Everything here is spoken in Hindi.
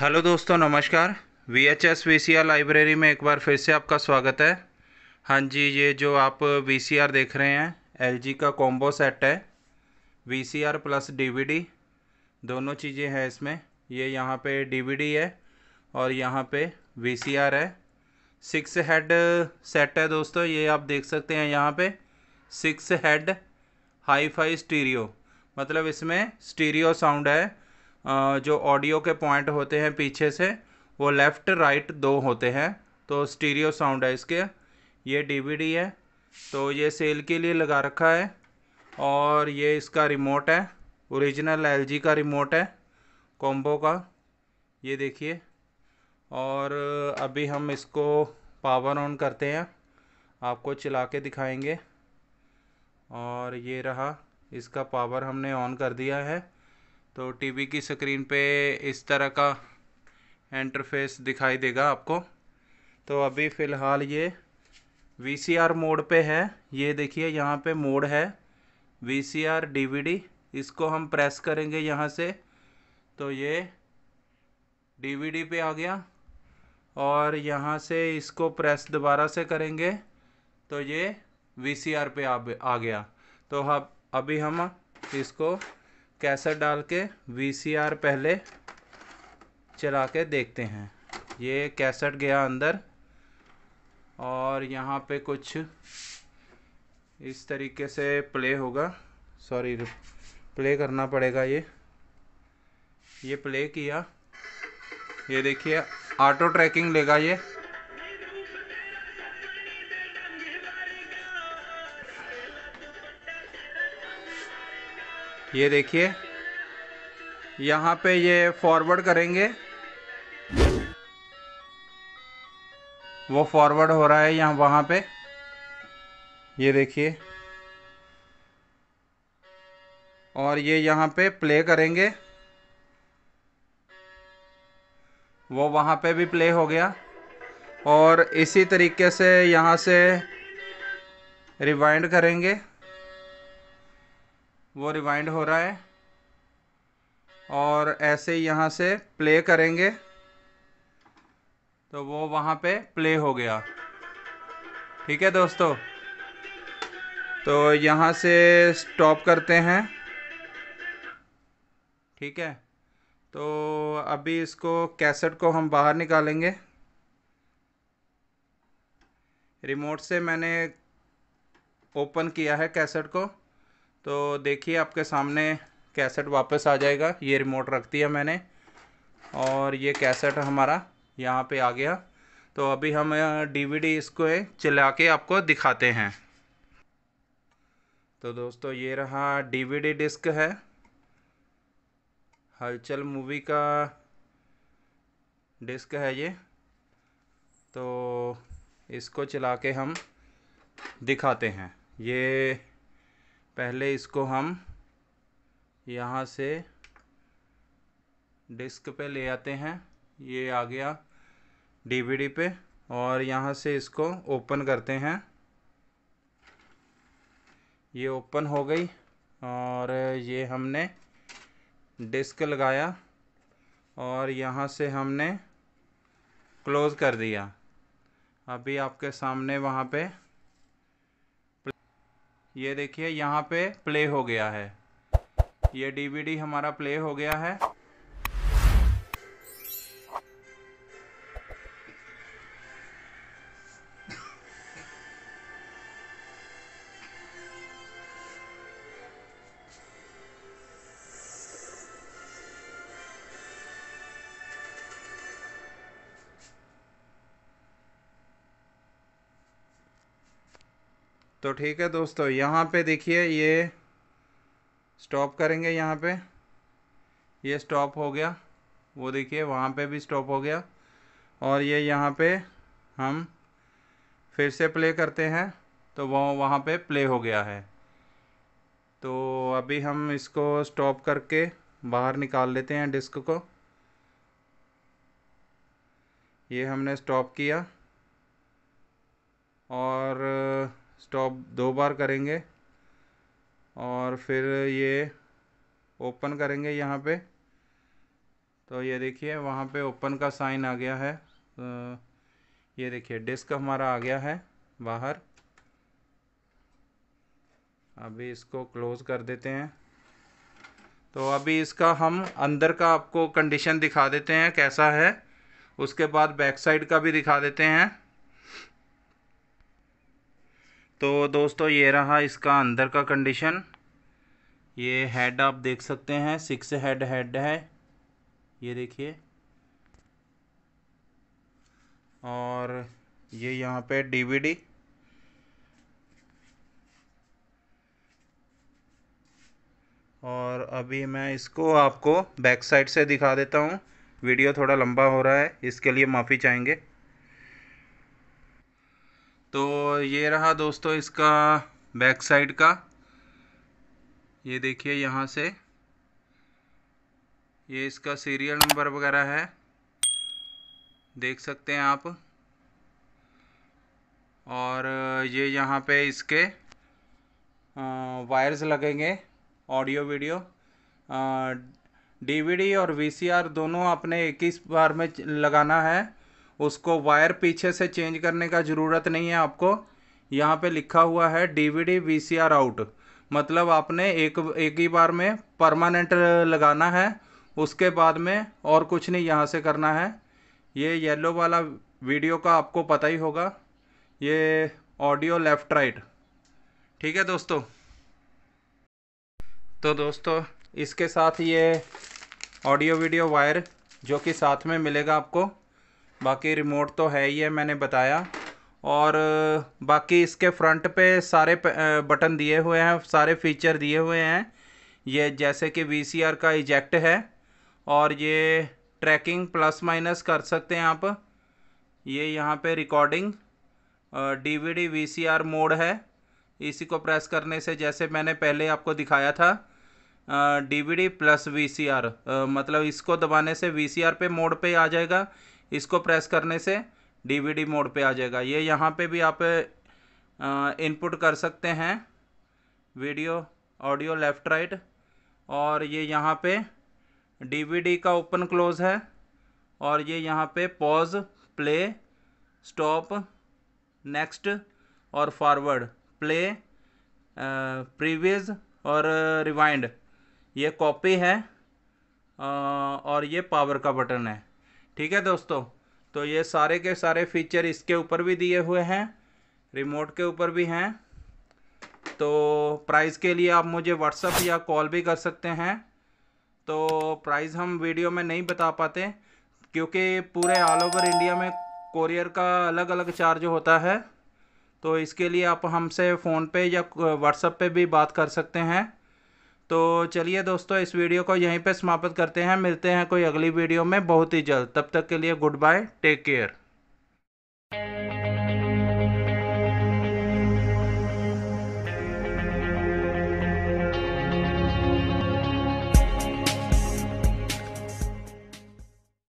हेलो दोस्तों नमस्कार V H S V C R library में एक बार फिर से आपका स्वागत है हाँ जी ये जो आप वी सी आर देख रहे हैं एल जी का कॉम्बो सेट है V C R plus D V D दोनों चीज़ें हैं इसमें ये यहाँ पे डी वी डी है और यहाँ पे वी सी आर है सिक्स हेड सेट है दोस्तों ये आप देख सकते हैं यहाँ पे six head hi fi stereo मतलब इसमें स्टीरियो साउंड है जो ऑडियो के पॉइंट होते हैं पीछे से वो लेफ़्ट राइट दो होते हैं तो स्टीरियो साउंड है इसके ये डीवीडी है तो ये सेल के लिए लगा रखा है और ये इसका रिमोट है ओरिजिनल एलजी का रिमोट है कॉम्बो का ये देखिए और अभी हम इसको पावर ऑन करते हैं आपको चला के दिखाएंगे और ये रहा इसका पावर हमने ऑन कर दिया है तो टीवी की स्क्रीन पे इस तरह का इंटरफेस दिखाई देगा आपको तो अभी फ़िलहाल ये वी सी आर मोड पे है ये देखिए यहाँ पे मोड है V C R D V D इसको हम प्रेस करेंगे यहाँ से तो ये डी वी डी पे आ गया और यहाँ से इसको प्रेस दोबारा से करेंगे तो ये वी सी आर पे आ, आ गया तो हम हाँ, अभी हम इसको कैसेट डाल के वीसीआर पहले चला के देखते हैं ये कैसेट गया अंदर और यहाँ पे कुछ इस तरीके से प्ले होगा सॉरी प्ले करना पड़ेगा ये ये प्ले किया ये देखिए ऑटो ट्रैकिंग लेगा ये ये देखिए यहाँ पे ये फॉरवर्ड करेंगे वो फॉरवर्ड हो रहा है यहाँ वहाँ पे ये देखिए और ये यहाँ पे प्ले करेंगे वो वहाँ पे भी प्ले हो गया और इसी तरीके से यहाँ से रिवाइंड करेंगे वो रिवाइंड हो रहा है और ऐसे ही यहाँ से प्ले करेंगे तो वो वहाँ पे प्ले हो गया ठीक है दोस्तों तो यहाँ से स्टॉप करते हैं ठीक है तो अभी इसको कैसेट को हम बाहर निकालेंगे रिमोट से मैंने ओपन किया है कैसेट को तो देखिए आपके सामने कैसेट वापस आ जाएगा ये रिमोट रख दिया मैंने और ये कैसेट हमारा यहाँ पे आ गया तो अभी हम डीवीडी इसको चला के आपको दिखाते हैं तो दोस्तों ये रहा डीवीडी डिस्क है हलचल मूवी का डिस्क है ये तो इसको चला के हम दिखाते हैं ये पहले इसको हम यहाँ से डिस्क पे ले आते हैं ये आ गया डीवीडी पे और यहाँ से इसको ओपन करते हैं ये ओपन हो गई और ये हमने डिस्क लगाया और यहाँ से हमने क्लोज़ कर दिया अभी आपके सामने वहाँ पे ये देखिए यहाँ पे प्ले हो गया है ये डीवीडी हमारा प्ले हो गया है तो ठीक है दोस्तों यहाँ पे देखिए ये स्टॉप करेंगे यहाँ पे ये स्टॉप हो गया वो देखिए वहाँ पे भी स्टॉप हो गया और ये यहाँ पे हम फिर से प्ले करते हैं तो वह वहाँ पे प्ले हो गया है तो अभी हम इसको स्टॉप करके बाहर निकाल लेते हैं डिस्क को ये हमने स्टॉप किया और स्टॉप दो बार करेंगे और फिर ये ओपन करेंगे यहाँ पे तो ये देखिए वहाँ पे ओपन का साइन आ गया है तो ये देखिए डिस्क हमारा आ गया है बाहर अभी इसको क्लोज़ कर देते हैं तो अभी इसका हम अंदर का आपको कंडीशन दिखा देते हैं कैसा है उसके बाद बैक साइड का भी दिखा देते हैं तो दोस्तों ये रहा इसका अंदर का कंडीशन ये हेड आप देख सकते हैं सिक्स हेड हेड है ये देखिए और ये यहाँ पे डीवीडी और अभी मैं इसको आपको बैक साइड से दिखा देता हूँ वीडियो थोड़ा लंबा हो रहा है इसके लिए माफ़ी चाहेंगे तो ये रहा दोस्तों इसका बैक साइड का ये देखिए यहाँ से ये इसका सीरियल नंबर वगैरह है देख सकते हैं आप और ये यहाँ पे इसके वायर्स लगेंगे ऑडियो वीडियो डीवीडी और वीसीआर दोनों आपने एक ही बार में लगाना है उसको वायर पीछे से चेंज करने का ज़रूरत नहीं है आपको यहाँ पे लिखा हुआ है डीवीडी वीसीआर आउट मतलब आपने एक एक ही बार में परमानेंट लगाना है उसके बाद में और कुछ नहीं यहाँ से करना है ये येलो वाला वीडियो का आपको पता ही होगा ये ऑडियो लेफ़्ट राइट ठीक है दोस्तों तो दोस्तों इसके साथ ये ऑडियो वीडियो वायर जो कि साथ में मिलेगा आपको बाकी रिमोट तो है ही है मैंने बताया और बाकी इसके फ्रंट पे सारे बटन दिए हुए हैं सारे फीचर दिए हुए हैं ये जैसे कि वी का इजेक्ट है और ये ट्रैकिंग प्लस माइनस कर सकते हैं आप ये यहाँ पे रिकॉर्डिंग डीवीडी वीसीआर मोड है इसी को प्रेस करने से जैसे मैंने पहले आपको दिखाया था डीवीडी प्लस वीसीआर मतलब इसको दबाने से वीसीआर पे मोड पे आ जाएगा इसको प्रेस करने से डीवीडी मोड पे आ जाएगा ये यहाँ पे भी आप इनपुट कर सकते हैं वीडियो ऑडियो लेफ़्ट राइट और ये यहाँ पे डीवीडी का ओपन क्लोज है और ये यहाँ पे पॉज प्ले स्टॉप नेक्स्ट और फॉरवर्ड प्ले प्रीवियस और रिवाइंड ये कॉपी है और ये पावर का बटन है ठीक है दोस्तों तो ये सारे के सारे फीचर इसके ऊपर भी दिए हुए हैं रिमोट के ऊपर भी हैं तो प्राइस के लिए आप मुझे व्हाट्सअप या कॉल भी कर सकते हैं तो प्राइस हम वीडियो में नहीं बता पाते क्योंकि पूरे ऑल ओवर इंडिया में कोरियर का अलग अलग चार्ज होता है तो इसके लिए आप हमसे फ़ोन पे या व्हाट्सअप पे भी बात कर सकते हैं तो चलिए दोस्तों इस वीडियो को यहीं पे समाप्त करते हैं मिलते हैं कोई अगली वीडियो में बहुत ही जल्द तब तक के लिए गुड बाय टेक केयर